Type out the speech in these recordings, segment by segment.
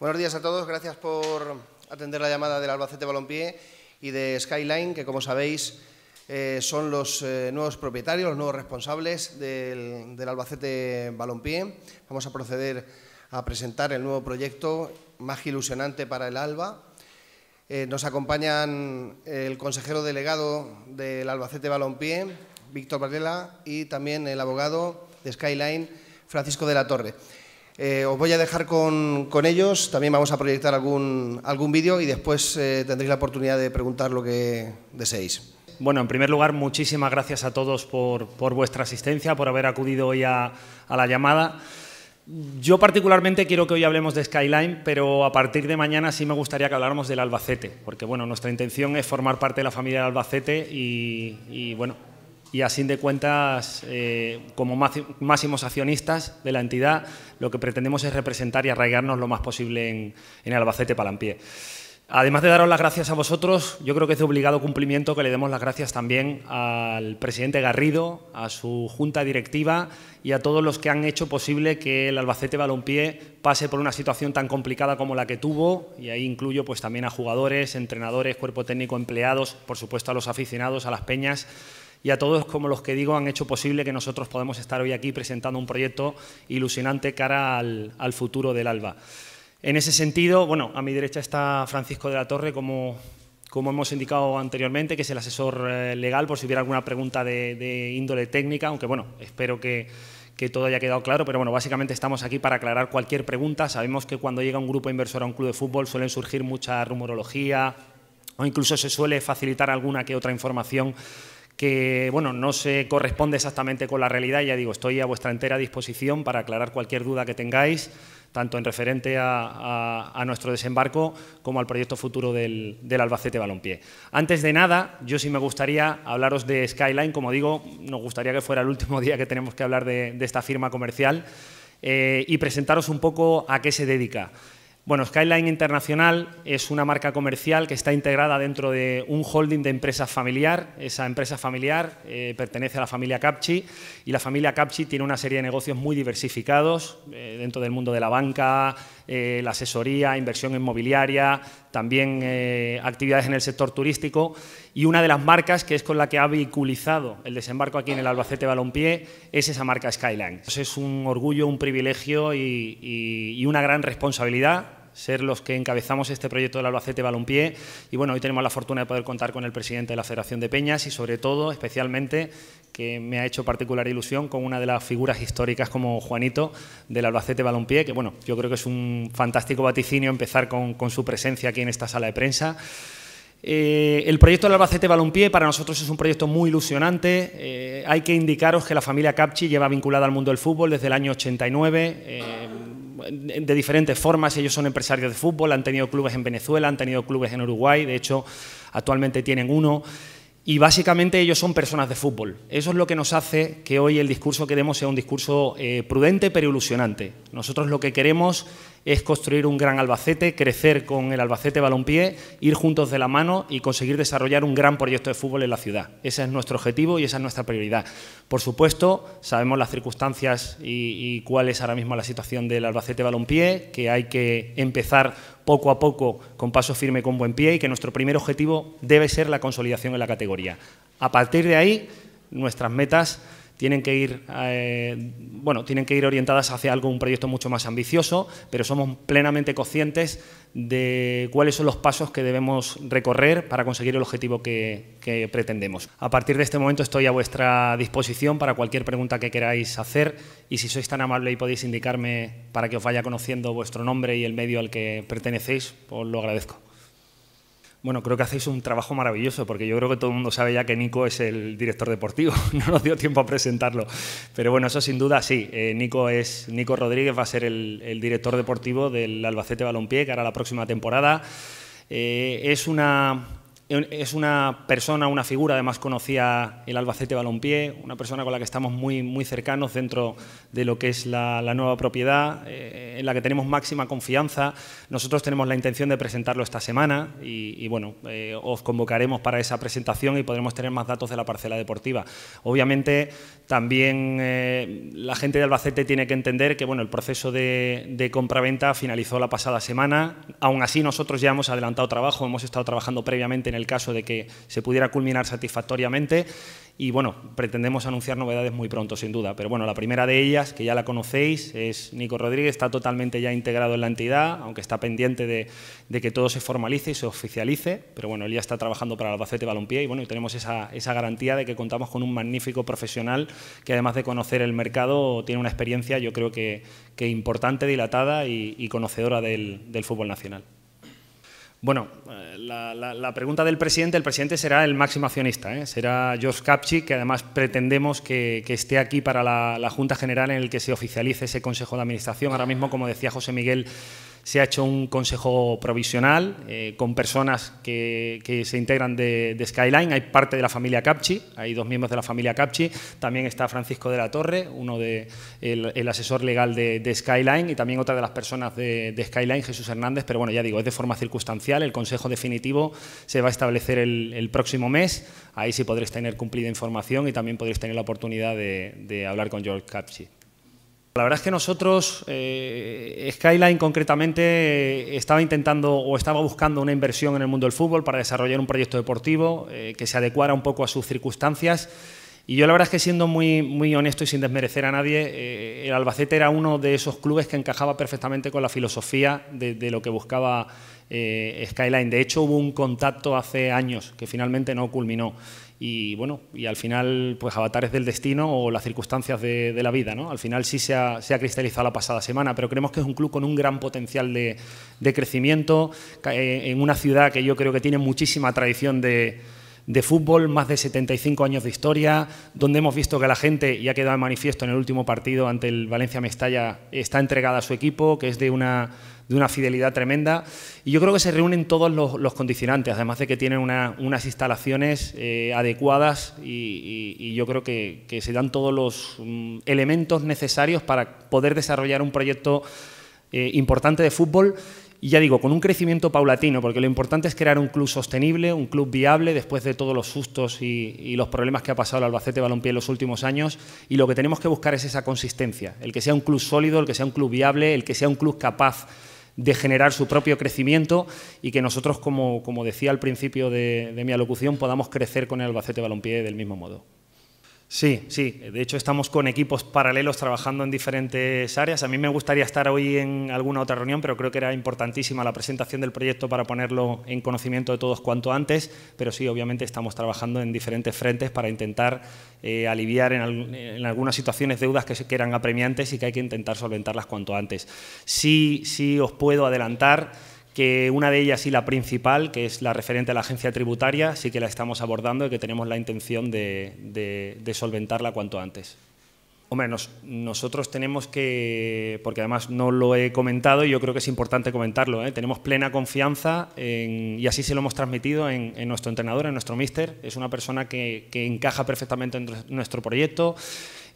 Buenos días a todos, gracias por atender la llamada del Albacete Balompié y de Skyline, que como sabéis eh, son los eh, nuevos propietarios, los nuevos responsables del, Albacete Balompié. Vamos a proceder a presentar el nuevo proyecto más ilusionante para el Alba. Eh, nos acompañan el consejero delegado del Albacete Balompié, Víctor Varela, y también el abogado de Skyline, Francisco de la Torre. Eh, os voy a dejar con, ellos, también vamos a proyectar algún, algún vídeo y después eh, tendréis la oportunidad de preguntar lo que deseéis. Bueno, en primer lugar, muchísimas gracias a todos por, vuestra asistencia, por haber acudido hoy a, la llamada. Yo particularmente quiero que hoy hablemos de Skyline, pero a partir de mañana sí me gustaría que habláramos del Albacete, porque bueno, nuestra intención es formar parte de la familia del Albacete y bueno, y a así de cuentas, eh, como máximos accionistas de la entidad, lo que pretendemos es representar y arraigarnos lo más posible en, el Albacete Palampié. Además de daros las gracias a vosotros, yo creo que es de obligado cumplimiento que le demos las gracias también al presidente Garrido, a su junta directiva y a todos los que han hecho posible que el Albacete Balompié pase por una situación tan complicada como la que tuvo, y ahí incluyo pues también a jugadores, entrenadores, cuerpo técnico, empleados, por supuesto a los aficionados, a las peñas, y a todos, como los que digo, han hecho posible que nosotros podamos estar hoy aquí presentando un proyecto ilusionante cara al, futuro del ALBA. En ese sentido, bueno, a mi derecha está Francisco de la Torre, como, como hemos indicado anteriormente, que es el asesor eh, legal, por si hubiera alguna pregunta de, índole técnica, aunque bueno, espero que, que todo haya quedado claro, pero bueno, básicamente estamos aquí para aclarar cualquier pregunta. Sabemos que cuando llega un grupo inversor a un club de fútbol suelen surgir mucha rumorología o incluso se suele facilitar alguna que otra información que bueno, no se corresponde exactamente con la realidad. Ya digo, estoy a vuestra entera disposición para aclarar cualquier duda que tengáis, tanto en referente a, nuestro desembarco como al proyecto futuro del, Albacete Balompié. Antes de nada, yo sí me gustaría hablaros de Skyline. Como digo, nos gustaría que fuera el último día que tenemos que hablar de, esta firma comercial eh, y presentaros un poco a qué se dedica. Bueno, Skyline Internacional es una marca comercial que está integrada dentro de un holding de empresa familiar. Esa empresa familiar eh, pertenece a la familia Capchi y la familia Capchi tiene una serie de negocios muy diversificados eh, dentro del mundo de la banca, eh, la asesoría, inversión inmobiliaria, también actividades en el sector turístico. Y una de las marcas que es con la que ha vehiculizado el desembarco aquí en el Albacete Balompié es esa marca Skyline. es un orgullo, un privilegio y una gran responsabilidad ser los que encabezamos este proyecto del Albacete Balompié. Y bueno, hoy tenemos la fortuna de poder contar con el presidente de la Federación de Peñas y sobre todo, especialmente, que me ha hecho particular ilusión con una de las figuras históricas como Juanito del Albacete Balompié, que bueno, yo creo que es un fantástico vaticinio empezar con, su presencia aquí en esta sala de prensa. Eh, el proyecto del Albacete Balompié para nosotros es un proyecto muy ilusionante. Eh, hay que indicaros que la familia Capchi lleva vinculada al mundo del fútbol desde el año 89 de diferentes formas. Ellos son empresarios de fútbol, han tenido clubes en Venezuela, han tenido clubes en Uruguay, de hecho actualmente tienen uno. Y básicamente ellos son personas de fútbol. Eso es lo que nos hace que hoy el discurso que demos sea un discurso eh, prudente pero ilusionante. Nosotros lo que queremos es construir un gran Albacete, crecer con el Albacete Balompié, ir juntos de la mano y conseguir desarrollar un gran proyecto de fútbol en la ciudad. Ese es nuestro objetivo y esa es nuestra prioridad. Por supuesto, sabemos las circunstancias y, cuál es ahora mismo la situación del Albacete Balompié, que hay que empezar poco a poco, con paso firme, con buen pie, y que nuestro primer objetivo debe ser la consolidación en la categoría. A partir de ahí, nuestras metas tienen que ir, eh, bueno, tienen que ir orientadas hacia algo, un proyecto mucho más ambicioso, pero somos plenamente conscientes de cuáles son los pasos que debemos recorrer para conseguir el objetivo que, que pretendemos. A partir de este momento estoy a vuestra disposición para cualquier pregunta que queráis hacer y si sois tan amable y podéis indicarme para que os vaya conociendo vuestro nombre y el medio al que pertenecéis, os lo agradezco. Bueno, creo que hacéis un trabajo maravilloso, porque yo creo que todo el mundo sabe ya que Nico es el director deportivo. No nos dio tiempo a presentarlo. Pero bueno, eso sin duda sí. Eh, Nico, es, Nico Rodríguez va a ser el, director deportivo del Albacete Balompié, que hará la próxima temporada. Eh, es una, es una persona, una figura, además conocía el Albacete Balompié, una persona con la que estamos muy, muy cercanos dentro de lo que es la, nueva propiedad, eh, en la que tenemos máxima confianza. Nosotros tenemos la intención de presentarlo esta semana y, bueno, eh, os convocaremos para esa presentación y podremos tener más datos de la parcela deportiva. Obviamente, también eh, la gente de Albacete tiene que entender que bueno, el proceso de, de compraventa finalizó la pasada semana. Aún así, nosotros ya hemos adelantado trabajo, hemos estado trabajando previamente en el caso de que se pudiera culminar satisfactoriamente. Y bueno, pretendemos anunciar novedades muy pronto, sin duda. Pero bueno, la primera de ellas, que ya la conocéis, es Nico Rodríguez, está totalmente ya integrado en la entidad, aunque está pendiente de, que todo se formalice y se oficialice. Pero bueno, él ya está trabajando para Albacete Balompié y bueno, tenemos esa, garantía de que contamos con un magnífico profesional que además de conocer el mercado, tiene una experiencia yo creo que, importante, dilatada y, conocedora del fútbol nacional. Bueno, eh, la, pregunta del presidente, el presidente será el máximo accionista, ¿eh? será Josh Kapchi, que además pretendemos que, esté aquí para la, la, Junta General en el que se oficialice ese Consejo de Administración. Ahora mismo, como decía José Miguel, se ha hecho un consejo provisional eh, con personas que, se integran de, Skyline. Hay parte de la familia Capchi, hay dos miembros de la familia Capchi. También está Francisco de la Torre, uno de el, asesor legal de, Skyline, y también otra de las personas de, Skyline, Jesús Hernández. Pero bueno, ya digo, es de forma circunstancial. El consejo definitivo se va a establecer el, el próximo mes. Ahí sí podréis tener cumplida información y también podréis tener la oportunidad de hablar con George Capchi. La verdad es que nosotros, eh, Skyline concretamente, eh, estaba intentando o estaba buscando una inversión en el mundo del fútbol para desarrollar un proyecto deportivo eh, que se adecuara un poco a sus circunstancias. Y yo la verdad es que siendo muy, muy honesto y sin desmerecer a nadie, el Albacete era uno de esos clubes que encajaba perfectamente con la filosofía de lo que buscaba Skyline. De hecho, hubo un contacto hace años que finalmente no culminó y bueno, y al final, pues avatares del destino o las circunstancias de, la vida, ¿no? Al final sí se ha, cristalizado la pasada semana, pero creemos que es un club con un gran potencial de crecimiento, eh, en una ciudad que yo creo que tiene muchísima tradición de de fútbol, más de 75 años de historia, donde hemos visto que la gente, ya ha quedado manifiesto en el último partido ante el Valencia Mestalla, está entregada a su equipo, que es de una, de una fidelidad tremenda. Y yo creo que se reúnen todos los, condicionantes, además de que tienen unas instalaciones eh, adecuadas y, yo creo que, se dan todos los mm, elementos necesarios para poder desarrollar un proyecto eh, importante de fútbol y ya digo, con un crecimiento paulatino, porque lo importante es crear un club sostenible, un club viable, después de todos los sustos y, los problemas que ha pasado el Albacete Balompié en los últimos años. Y lo que tenemos que buscar es esa consistencia, el que sea un club sólido, el que sea un club viable, el que sea un club capaz de generar su propio crecimiento y que nosotros, como, decía al principio de, de mi alocución, podamos crecer con el Albacete Balompié del mismo modo. Sí, sí. De hecho, estamos con equipos paralelos trabajando en diferentes áreas. A mí me gustaría estar hoy en alguna otra reunión, pero creo que era importantísima la presentación del proyecto para ponerlo en conocimiento de todos cuanto antes. Pero sí, obviamente estamos trabajando en diferentes frentes para intentar eh, aliviar en, algunas situaciones deudas que, que, eran apremiantes y que hay que intentar solventarlas cuanto antes. Sí, sí os puedo adelantar que una de ellas y la principal, que es la referente a la agencia tributaria, sí que la estamos abordando y que tenemos la intención de, solventarla cuanto antes. Hombre, menos nosotros tenemos que, porque además no lo he comentado y yo creo que es importante comentarlo, ¿eh? tenemos plena confianza y así se lo hemos transmitido en, nuestro entrenador, en nuestro mister. Es una persona que, que encaja perfectamente en nuestro proyecto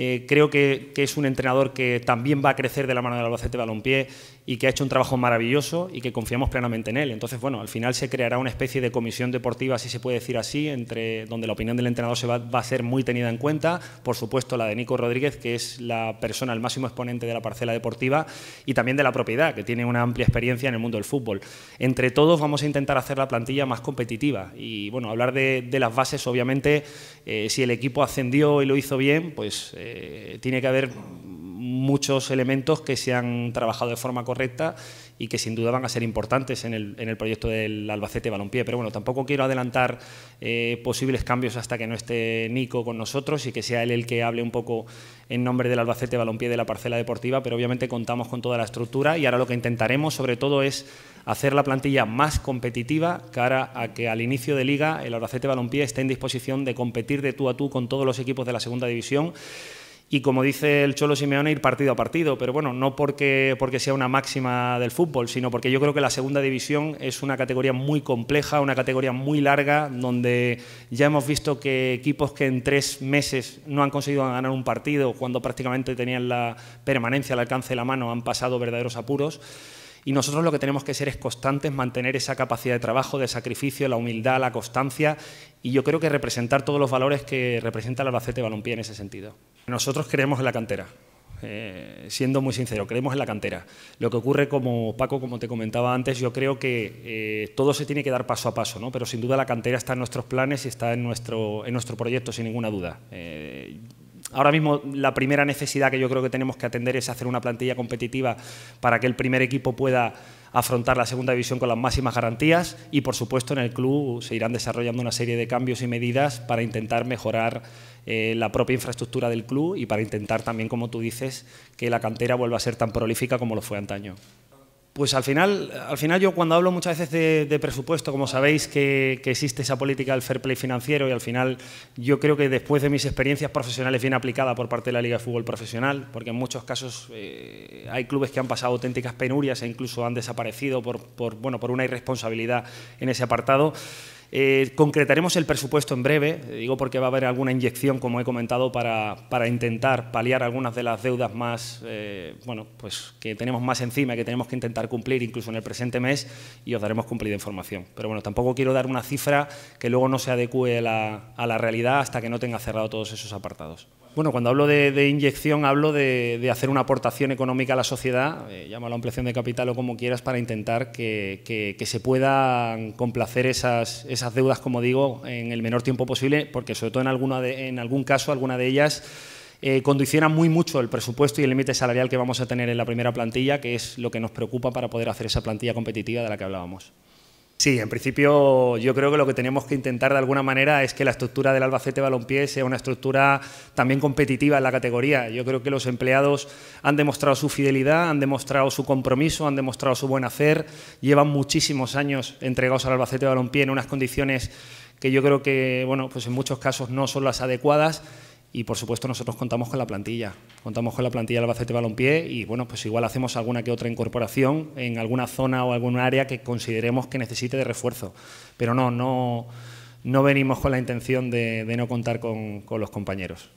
eh, creo que, es un entrenador que también va a crecer de la mano del Albacete Balompié y que ha hecho un trabajo maravilloso y que confiamos plenamente en él. Entonces, bueno, al final se creará una especie de comisión deportiva, si se puede decir así, entre donde la opinión del entrenador se va, a ser muy tenida en cuenta. Por supuesto, la de Nico Rodríguez, que es la persona, el máximo exponente de la parcela deportiva y también de la propiedad, que tiene una amplia experiencia en el mundo del fútbol. Entre todos vamos a intentar hacer la plantilla más competitiva y, bueno, hablar de, las bases, obviamente, eh, si el equipo ascendió y lo hizo bien, pues... Eh, eh, tiene que haber muchos elementos que se han trabajado de forma correcta y que sin duda van a ser importantes en el, proyecto del Albacete Balompié. Pero bueno, tampoco quiero adelantar eh, posibles cambios hasta que no esté Nico con nosotros y que sea él el que hable un poco en nombre del Albacete Balompié de la parcela deportiva, pero obviamente contamos con toda la estructura y ahora lo que intentaremos sobre todo es hacer la plantilla más competitiva cara a que al inicio de liga el Albacete Balompié esté en disposición de competir de tú a tú con todos los equipos de la segunda división y como dice el Cholo Simeone, ir partido a partido, pero bueno, no porque, porque sea una máxima del fútbol, sino porque yo creo que la segunda división es una categoría muy compleja, una categoría muy larga, donde ya hemos visto que equipos que en tres meses no han conseguido ganar un partido, cuando prácticamente tenían la permanencia al alcance de la mano, han pasado verdaderos apuros. Y nosotros lo que tenemos que ser es constantes, mantener esa capacidad de trabajo, de sacrificio, la humildad, la constancia y yo creo que representar todos los valores que representa el Albacete Balompié en ese sentido. Nosotros creemos en la cantera. Eh, siendo muy sincero, creemos en la cantera. Lo que ocurre, como Paco, como te comentaba antes, yo creo que eh, todo se tiene que dar paso a paso, pero sin duda la cantera está en nuestros planes y está en nuestro, en nuestro proyecto, sin ninguna duda. Eh, Ahora mismo la primera necesidad que yo creo que tenemos que atender es hacer una plantilla competitiva para que el primer equipo pueda afrontar la segunda división con las máximas garantías y por supuesto en el club se irán desarrollando una serie de cambios y medidas para intentar mejorar eh, la propia infraestructura del club y para intentar también, como tú dices, que la cantera vuelva a ser tan prolífica como lo fue antaño. Pues al final, al final yo cuando hablo muchas veces de, presupuesto, como sabéis que, existe esa política del fair play financiero y al final yo creo que después de mis experiencias profesionales bien aplicada por parte de la Liga de Fútbol Profesional, porque en muchos casos eh, hay clubes que han pasado auténticas penurias e incluso han desaparecido por, por, bueno, por una irresponsabilidad en ese apartado, eh, concretaremos el presupuesto en breve, eh, digo porque va a haber alguna inyección, como he comentado, para, intentar paliar algunas de las deudas más, eh, bueno, pues que tenemos más encima, que tenemos que intentar cumplir incluso en el presente mes y os daremos cumplida información. Pero bueno, tampoco quiero dar una cifra que luego no se adecue a la realidad hasta que no tenga cerrado todos esos apartados. Bueno, cuando hablo de, inyección, hablo de, hacer una aportación económica a la sociedad, eh, llámalo ampliación de capital o como quieras, para intentar que, se puedan complacer esas, deudas, como digo, en el menor tiempo posible, porque sobre todo en, en algún caso, alguna de ellas eh, condiciona muy mucho el presupuesto y el límite salarial que vamos a tener en la primera plantilla, que es lo que nos preocupa para poder hacer esa plantilla competitiva de la que hablábamos. Sí, en principio yo creo que lo que tenemos que intentar de alguna manera es que la estructura del Albacete Balompié sea una estructura también competitiva en la categoría. Yo creo que los empleados han demostrado su fidelidad, han demostrado su compromiso, han demostrado su buen hacer, llevan muchísimos años entregados al Albacete Balompié en unas condiciones que yo creo que, bueno, pues en muchos casos no son las adecuadas y por supuesto nosotros contamos con la plantilla, contamos con la plantilla del Albacete Balompié y bueno, pues igual hacemos alguna que otra incorporación en alguna zona o algún área que consideremos que necesite de refuerzo, pero no, no, venimos con la intención de, no contar con los compañeros.